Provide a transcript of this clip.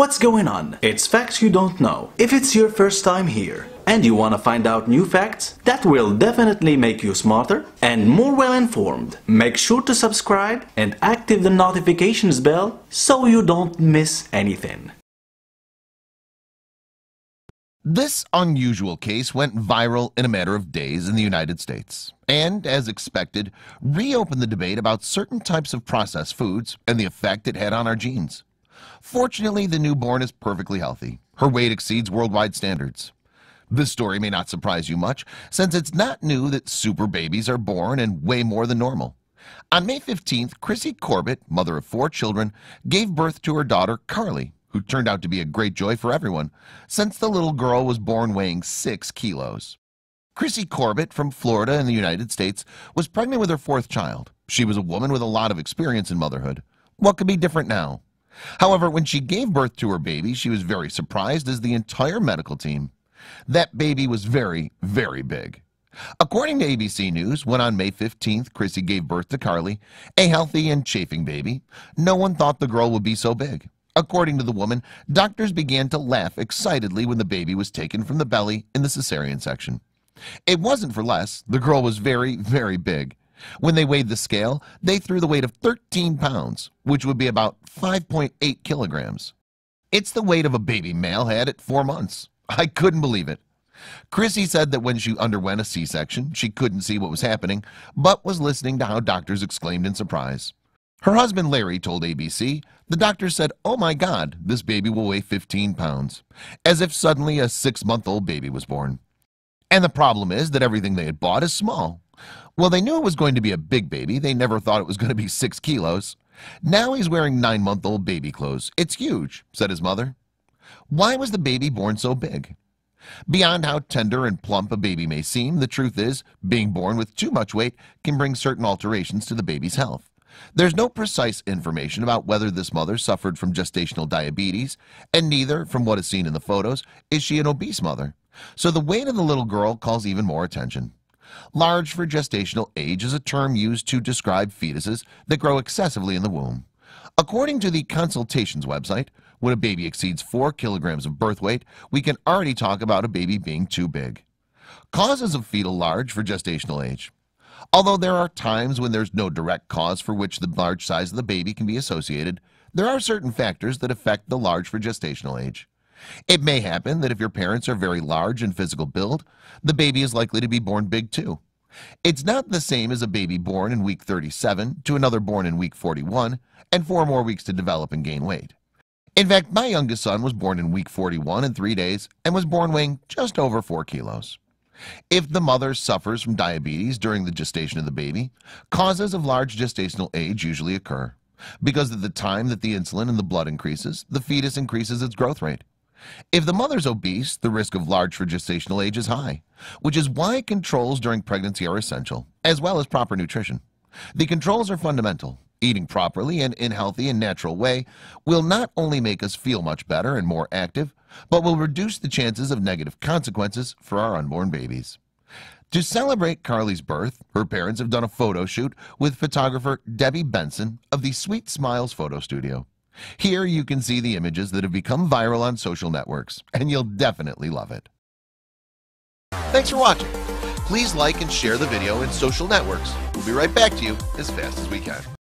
What's going on? It's facts you don't know. If it's your first time here and you want to find out new facts that will definitely make you smarter and more well informed, make sure to subscribe and active the notifications bell so you don't miss anything. This unusual case went viral in a matter of days in the United States and, as expected, reopened the debate about certain types of processed foods and the effect it had on our genes. Fortunately, the newborn is perfectly healthy. Her weight exceeds worldwide standards. This story may not surprise you much, since it's not new that super babies are born and weigh more than normal. On May 15th, Chrissy Corbett, mother of four children, gave birth to her daughter, Carly, who turned out to be a great joy for everyone, since the little girl was born weighing six kilos. Chrissy Corbett from Florida in the United States was pregnant with her fourth child. She was a woman with a lot of experience in motherhood. What could be different now? However, when she gave birth to her baby, she was very surprised as the entire medical team. That baby was very, very big. According to ABC News, when on May 15th, Chrissy gave birth to Carly, a healthy and chafing baby, no one thought the girl would be so big. According to the woman, doctors began to laugh excitedly when the baby was taken from the belly in the cesarean section. It wasn't for less. The girl was very, very big. When they weighed the scale, they threw the weight of 13 pounds, which would be about 5.8 kilograms. It's the weight of a baby male had at four months. I couldn't believe it. Chrissy said that when she underwent a C-section, she couldn't see what was happening, but was listening to how doctors exclaimed in surprise. Her husband Larry told ABC, the doctor said, oh my God, this baby will weigh 15 pounds, as if suddenly a six-month-old baby was born. And the problem is that everything they had bought is small. Well, they knew it was going to be a big baby. They never thought it was going to be six kilos. Now he's wearing nine month old baby clothes. It's huge, said his mother. Why was the baby born so big? Beyond how tender and plump a baby may seem, the truth is being born with too much weight can bring certain alterations to the baby's health. There's no precise information about whether this mother suffered from gestational diabetes, and neither, from what is seen in the photos, is she an obese mother. So the weight of the little girl calls even more attention. Large for gestational age is a term used to describe fetuses that grow excessively in the womb. According to the consultations website, when a baby exceeds 4 kilograms of birth weight, we can already talk about a baby being too big. Causes of fetal large for gestational age. Although there are times when there's no direct cause for which the large size of the baby can be associated, there are certain factors that affect the large for gestational age. It may happen that if your parents are very large in physical build, the baby is likely to be born big too. It's not the same as a baby born in week 37 to another born in week 41 and four more weeks to develop and gain weight. In fact, my youngest son was born in week 41 in three days and was born weighing just over four kilos. If the mother suffers from diabetes during the gestation of the baby, causes of large gestational age usually occur because at the time that the insulin in the blood increases, the fetus increases its growth rate. If the mother's obese, the risk of large for gestational age is high, which is why controls during pregnancy are essential, as well as proper nutrition. The controls are fundamental. Eating properly and in healthy and natural way will not only make us feel much better and more active, but will reduce the chances of negative consequences for our unborn babies. To celebrate Carly's birth, her parents have done a photo shoot with photographer Debbie Benson of the Sweet Smiles Photo Studio. Here you can see the images that have become viral on social networks, and you'll definitely love it. Thanks for watching. Please like and share the video in social networks. We'll be right back to you as fast as we can.